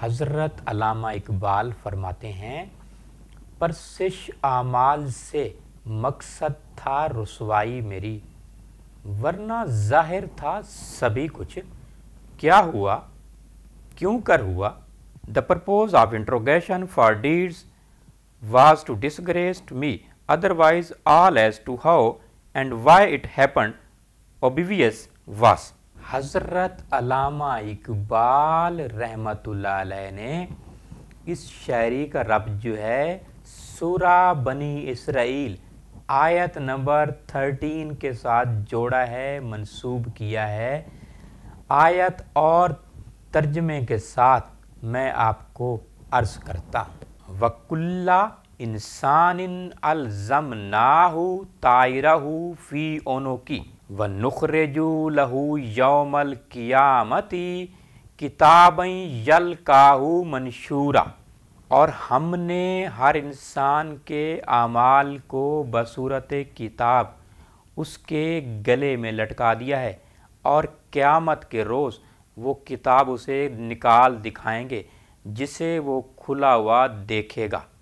حضرت علامہ اقبال فرماتے ہیں پرسش اعمال سے مقصد تھا رسوائی میری ورنہ ظاہر تھا سبھی کچھ کیا ہوا کیوں کر ہوا the purpose of interrogation for deeds was to disgraced me otherwise all is to how and why it happen obvious was حضرت علامہ اقبال رحمۃ شاعری کا رب جو ہے سورہ بنی اسرائیل آیت نمبر تھرٹین کے ساتھ جوڑا ہے منسوب کیا ہے آیت اور ترجمے کے ساتھ میں آپ کو عرض کرتا ہوں اللہ انسان الزم ناہو تائرہو فی اونو کی و نخرجو لہو یوم القیامتی کتابیں یل کا منشورہ اور ہم نے ہر انسان کے اعمال کو بصورت کتاب اس کے گلے میں لٹکا دیا ہے اور قیامت کے روز وہ کتاب اسے نکال دکھائیں گے جسے وہ کھلا ہوا دیکھے گا